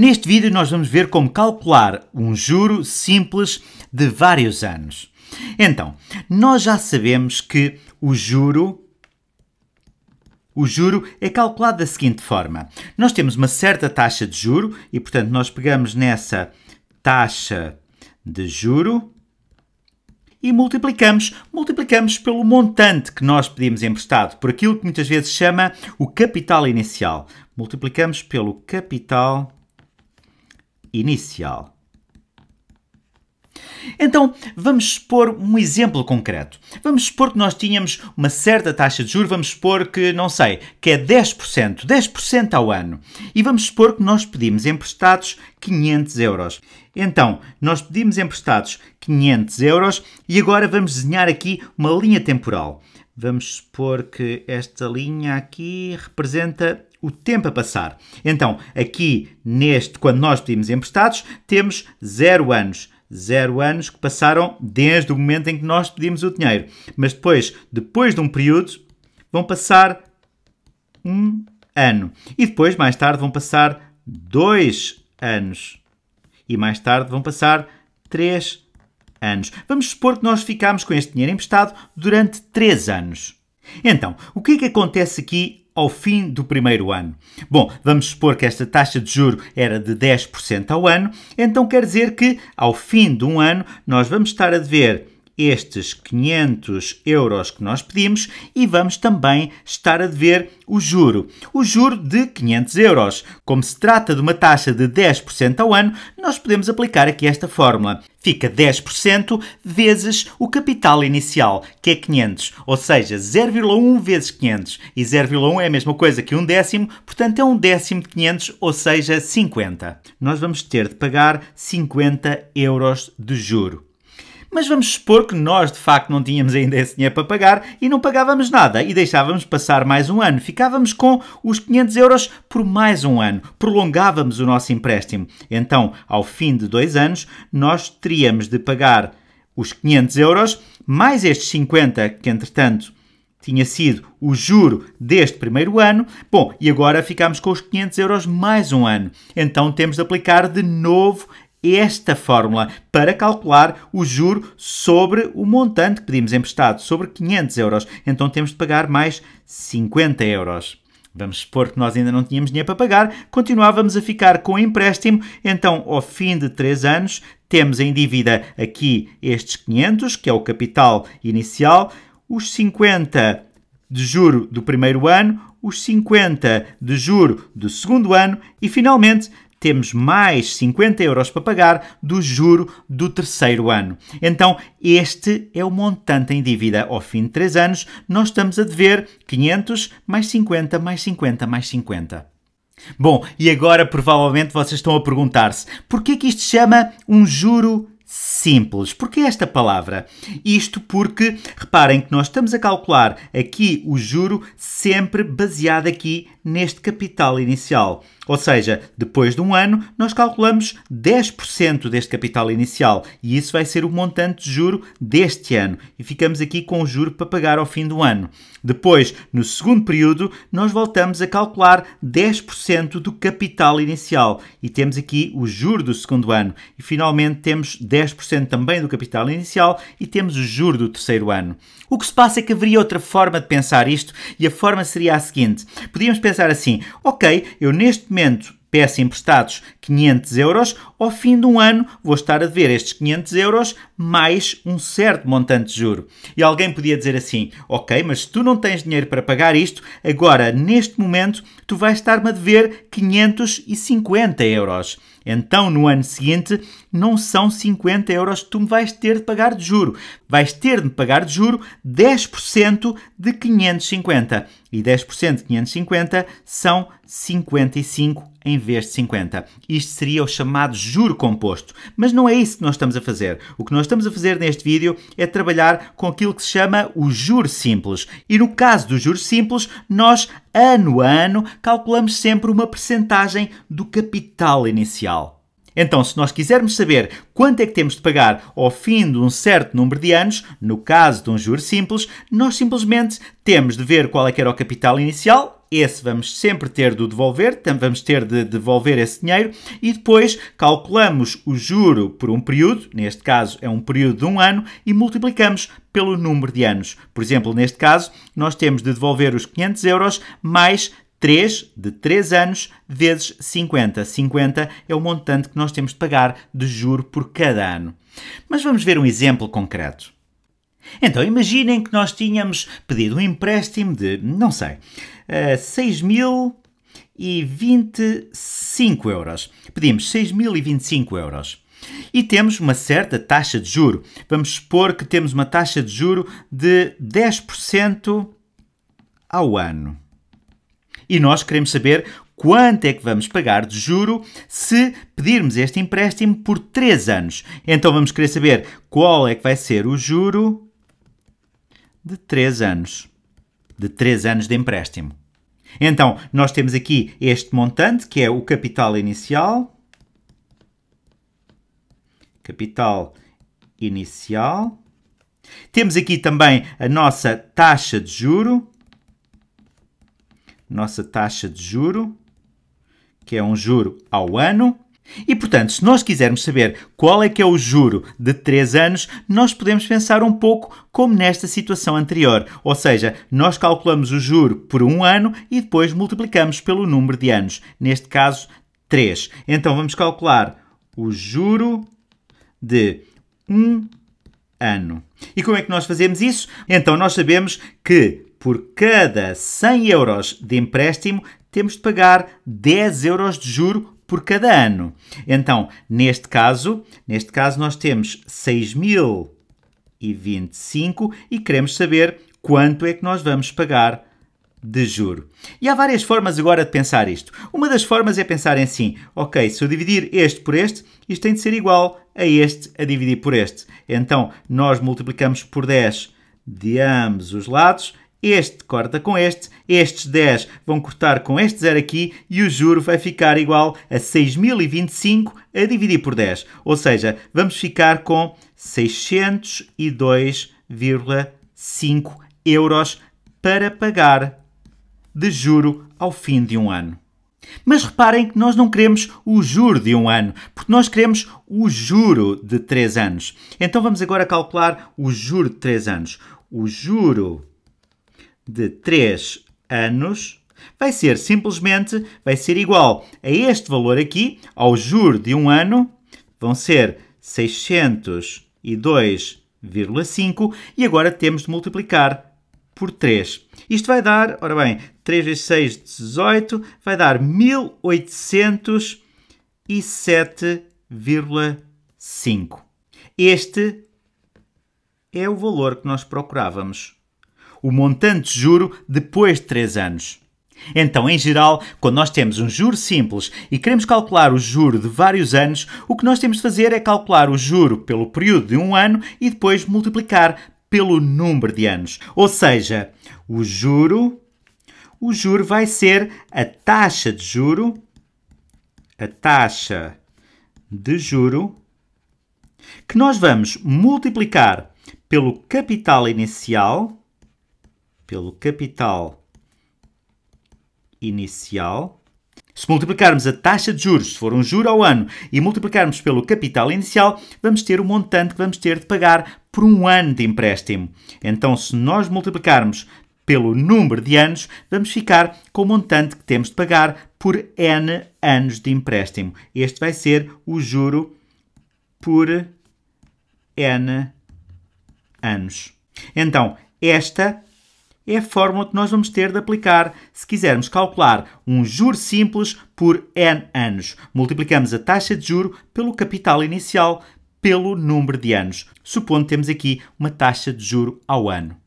Neste vídeo nós vamos ver como calcular um juro simples de vários anos. Então, nós já sabemos que o juro o juro é calculado da seguinte forma. Nós temos uma certa taxa de juro e, portanto, nós pegamos nessa taxa de juro e multiplicamos, multiplicamos pelo montante que nós pedimos emprestado, por aquilo que muitas vezes chama o capital inicial. Multiplicamos pelo capital inicial. Então, vamos expor um exemplo concreto. Vamos expor que nós tínhamos uma certa taxa de juros, vamos expor que, não sei, que é 10%, 10% ao ano. E vamos expor que nós pedimos emprestados 500 euros. Então, nós pedimos emprestados 500 euros e agora vamos desenhar aqui uma linha temporal. Vamos supor que esta linha aqui representa o tempo a passar. Então, aqui neste, quando nós pedimos emprestados, temos 0 anos. 0 anos que passaram desde o momento em que nós pedimos o dinheiro. Mas depois, depois de um período, vão passar um ano. E depois, mais tarde, vão passar dois anos. E mais tarde vão passar três anos. Vamos supor que nós ficámos com este dinheiro emprestado durante três anos. Então, o que é que acontece aqui ao fim do primeiro ano. Bom, vamos supor que esta taxa de juro era de 10% ao ano, então quer dizer que ao fim de um ano nós vamos estar a dever estes 500 euros que nós pedimos e vamos também estar a dever o juro. O juro de 500 euros. Como se trata de uma taxa de 10% ao ano, nós podemos aplicar aqui esta fórmula. Fica 10% vezes o capital inicial, que é 500, ou seja, 0,1 vezes 500. E 0,1 é a mesma coisa que um décimo, portanto é um décimo de 500, ou seja, 50. Nós vamos ter de pagar 50 euros de juro. Mas vamos supor que nós de facto não tínhamos ainda esse dinheiro para pagar e não pagávamos nada e deixávamos passar mais um ano. Ficávamos com os 500 euros por mais um ano. Prolongávamos o nosso empréstimo. Então, ao fim de dois anos, nós teríamos de pagar os 500 euros mais estes 50 que, entretanto, tinha sido o juro deste primeiro ano. Bom, e agora ficamos com os 500 euros mais um ano. Então temos de aplicar de novo esta fórmula para calcular o juro sobre o montante que pedimos emprestado, sobre 500 euros. Então temos de pagar mais 50 euros. Vamos supor que nós ainda não tínhamos dinheiro para pagar, continuávamos a ficar com o empréstimo, então ao fim de 3 anos temos em dívida aqui estes 500, que é o capital inicial, os 50 de juro do primeiro ano, os 50 de juro do segundo ano e finalmente temos mais 50 euros para pagar do juro do terceiro ano. Então, este é o montante em dívida. Ao fim de 3 anos, nós estamos a dever 500 mais 50 mais 50 mais 50. Bom, e agora provavelmente vocês estão a perguntar-se: por que é que isto chama um juro simples. Porquê esta palavra? Isto porque, reparem que nós estamos a calcular aqui o juro sempre baseado aqui neste capital inicial. Ou seja, depois de um ano, nós calculamos 10% deste capital inicial e isso vai ser o montante de juro deste ano. E ficamos aqui com o juro para pagar ao fim do ano. Depois, no segundo período, nós voltamos a calcular 10% do capital inicial e temos aqui o juro do segundo ano. E finalmente temos 10% também do capital inicial e temos o juro do terceiro ano. O que se passa é que haveria outra forma de pensar isto e a forma seria a seguinte: podíamos pensar pensar assim: ok, eu neste momento peço emprestados 500 euros, ao fim de um ano vou estar a dever estes 500 euros mais um certo montante de juro. E alguém podia dizer assim: Ok, mas tu não tens dinheiro para pagar isto, agora neste momento tu vais estar-me a dever 550 euros. Então no ano seguinte não são 50 euros que tu me vais ter de pagar de juro, vais ter de pagar de juro 10% de 550 e 10% 550 são 55 em vez de 50. Isto seria o chamado juro composto. Mas não é isso que nós estamos a fazer. O que nós estamos a fazer neste vídeo é trabalhar com aquilo que se chama o juro simples. E no caso do juro simples, nós ano a ano calculamos sempre uma percentagem do capital inicial. Então, se nós quisermos saber quanto é que temos de pagar ao fim de um certo número de anos, no caso de um juro simples, nós simplesmente temos de ver qual é que era o capital inicial, esse vamos sempre ter de devolver, vamos ter de devolver esse dinheiro e depois calculamos o juro por um período, neste caso é um período de um ano, e multiplicamos pelo número de anos. Por exemplo, neste caso, nós temos de devolver os 500 euros mais 3 de 3 anos vezes 50. 50 é o montante que nós temos de pagar de juro por cada ano. Mas vamos ver um exemplo concreto. Então imaginem que nós tínhamos pedido um empréstimo de, não sei, 6.025 eh, mil e euros. Pedimos 6.025 euros. E temos uma certa taxa de juro. Vamos supor que temos uma taxa de juro de 10% ao ano e nós queremos saber quanto é que vamos pagar de juro se pedirmos este empréstimo por 3 anos. Então vamos querer saber qual é que vai ser o juro de 3 anos. De 3 anos de empréstimo. Então, nós temos aqui este montante, que é o capital inicial. Capital inicial. Temos aqui também a nossa taxa de juro, nossa taxa de juro, que é um juro ao ano. E, portanto, se nós quisermos saber qual é que é o juro de 3 anos, nós podemos pensar um pouco como nesta situação anterior. Ou seja, nós calculamos o juro por um ano e depois multiplicamos pelo número de anos. Neste caso, 3. Então, vamos calcular o juro de 1 um ano. E como é que nós fazemos isso? Então, nós sabemos que por cada 100 euros de empréstimo, temos de pagar 10 euros de juro por cada ano. Então, neste caso, neste caso nós temos 6.025 e queremos saber quanto é que nós vamos pagar de juro. E há várias formas agora de pensar isto. Uma das formas é pensar em assim, ok, se eu dividir este por este, isto tem de ser igual a este a dividir por este. Então, nós multiplicamos por 10 de ambos os lados este corta com este, estes 10 vão cortar com este zero aqui e o juro vai ficar igual a 6.025 a dividir por 10. Ou seja, vamos ficar com 602,5 euros para pagar de juro ao fim de um ano. Mas reparem que nós não queremos o juro de um ano, porque nós queremos o juro de três anos. Então vamos agora calcular o juro de três anos. O juro de 3 anos vai ser simplesmente vai ser igual a este valor aqui, ao juro de um ano, vão ser 602,5 e agora temos de multiplicar por 3. Isto vai dar, ora bem, 3 vezes 6, 18, vai dar 1807,5. Este é o valor que nós procurávamos o montante de juro depois de 3 anos. Então, em geral, quando nós temos um juro simples e queremos calcular o juro de vários anos, o que nós temos de fazer é calcular o juro pelo período de um ano e depois multiplicar pelo número de anos. Ou seja, o juro o juro vai ser a taxa de juro a taxa de juro que nós vamos multiplicar pelo capital inicial pelo capital inicial. Se multiplicarmos a taxa de juros, se for um juro ao ano, e multiplicarmos pelo capital inicial, vamos ter o montante que vamos ter de pagar por um ano de empréstimo. Então, se nós multiplicarmos pelo número de anos, vamos ficar com o montante que temos de pagar por N anos de empréstimo. Este vai ser o juro por N anos. Então, esta é a fórmula que nós vamos ter de aplicar se quisermos calcular um juro simples por n anos. Multiplicamos a taxa de juro pelo capital inicial pelo número de anos, supondo que temos aqui uma taxa de juro ao ano.